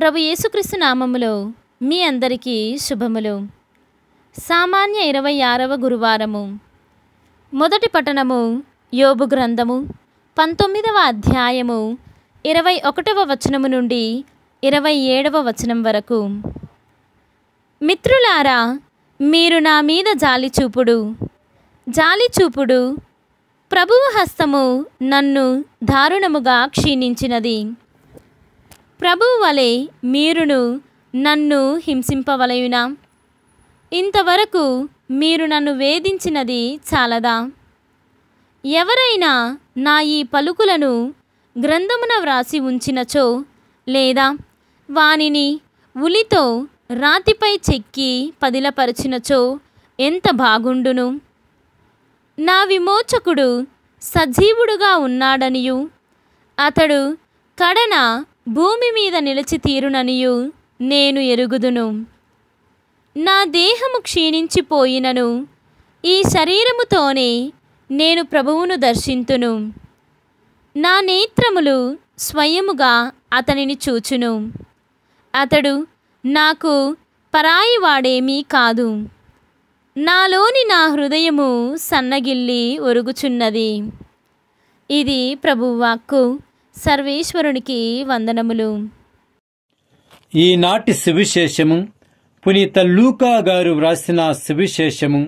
ప్రభు యేసుక్రీస్తు నామములో మీ అందరికీ శుభములు సామాన్య ఇరవై ఆరవ గురువారము మొదటి పఠనము యోబు గ్రంథము పంతొమ్మిదవ అధ్యాయము ఇరవై ఒకటవ వచనము నుండి ఇరవై ఏడవ వచనం వరకు మిత్రులారా మీరు నా మీద జాలి చూపుడు జాలి చూపుడు ప్రభువు హస్తము నన్ను దారుణముగా క్షీణించినది ప్రభువు వలె మీరును నన్ను హింసింపవలయునా ఇంతవరకు మీరు నన్ను వేధించినది చాలదా ఎవరైనా నా ఈ పలుకులను గ్రంథమున వ్రాసి ఉంచినచో లేదా వానిని ఉలితో రాతిపై చెక్కి పదిలపరచినచో ఎంత బాగుండును నా విమోచకుడు సజీవుడుగా ఉన్నాడనియు అతడు కడన భూమి మీద నిలిచి తీరుననియు నేను ఎరుగుదును నా దేహము క్షీణించిపోయినను ఈ శరీరముతోనే నేను ప్రభువును దర్శింతును నా నేత్రములు స్వయముగా అతనిని చూచును అతడు నాకు పరాయివాడేమీ కాదు నాలోని నా హృదయము సన్నగిల్లి ఒరుగుచున్నది ఇది ప్రభువాక్కు సర్వేశ్వరునికి వందనములు ఈనాటి సువిశేషము పునీత లూకా గారు వ్రాసిన సువిశేషము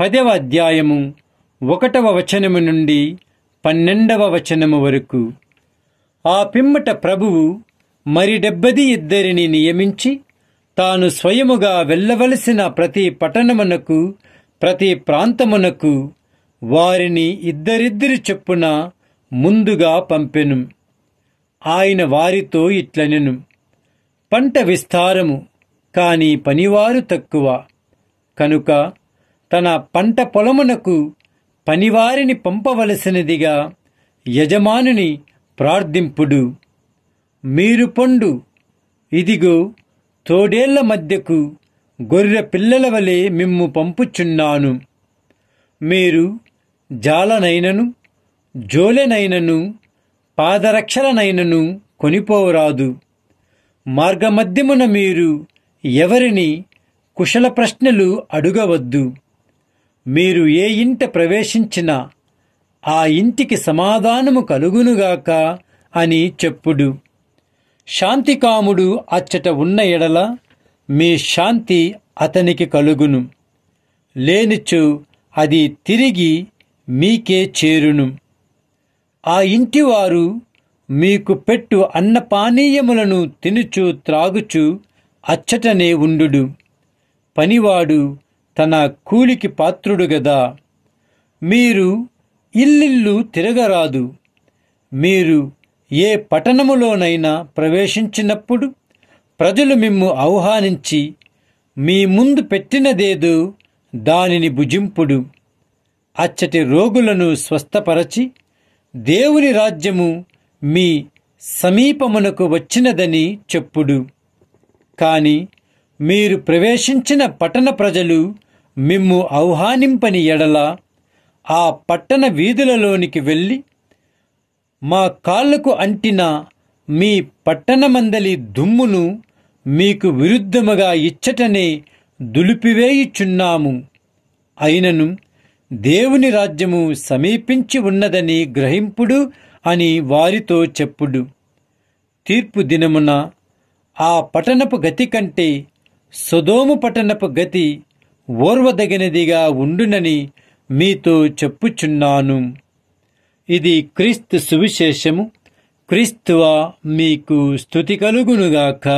పదవ అధ్యాయము ఒకటవ వచనము నుండి పన్నెండవ వచనము వరకు ఆ పిమ్మట ప్రభువు మరి డెబ్బది ఇద్దరిని నియమించి తాను స్వయముగా వెళ్ళవలసిన ప్రతి పట్టణమునకు ప్రతి ప్రాంతమునకు వారిని ఇద్దరిద్దరి చెప్పున ముందుగా పంపెను ఆయన వారితో ఇట్లనెను పంట విస్తారము కాని పనివారు తక్కువ కనుక తన పంట పొలమునకు పనివారిని పంపవలసినదిగా యజమానుని ప్రార్థింపుడు మీరు పొండు ఇదిగో తోడేళ్ల మధ్యకు గొర్రె పిల్లల వలె మిమ్ము పంపుచున్నాను మీరు జాలనైనను జోలెనైనను పాదరక్షలనైనను కొనిపోరాదు మార్గమధ్యమున మీరు ఎవరిని కుశల ప్రశ్నలు అడుగవద్దు మీరు ఏ ఇంట ప్రవేశించినా ఆ ఇంటికి సమాధానము కలుగునుగాక అని చెప్పుడు శాంతికాముడు అచ్చట ఉన్న ఎడల మీ శాంతి అతనికి కలుగును లేనిచో అది తిరిగి మీకే చేరును ఆ ఇంటివారు మీకు పెట్టు అన్నపానీయములను తినుచు త్రాగుచు అచ్చటనే ఉండు పనివాడు తన కూలికి పాత్రుడు గదా మీరు ఇల్లిల్లు తిరగరాదు మీరు ఏ పట్టణములోనైనా ప్రవేశించినప్పుడు ప్రజలు మిమ్ము ఆహ్వానించి మీ ముందు పెట్టినదేదో దానిని భుజింపుడు అచ్చటి రోగులను స్వస్థపరచి దేవుని రాజ్యము మీ సమీపమునకు వచ్చినదని చెప్పుడు కాని మీరు ప్రవేశించిన పట్టణ ప్రజలు మిమ్ము ఆహ్వానింపని ఎడల ఆ పట్టణ వీధులలోనికి వెళ్ళి మా కాళ్లకు అంటిన మీ పట్టణమందలి దుమ్మును మీకు విరుద్ధముగా ఇచ్చటనే దులిపివేయుచున్నాము అయినను దేవుని రాజ్యము సమీపించి ఉన్నదని గ్రహింపుడు అని వారితో చెప్పుడు తీర్పు దినమున ఆ పట్టణపు గతి కంటే సుదోము పట్టణపు గతి ఓర్వదగినదిగా ఉండునని మీతో చెప్పుచున్నాను ఇది క్రీస్తు సువిశేషము క్రీస్తువా మీకు స్థుతి కలుగునుగాక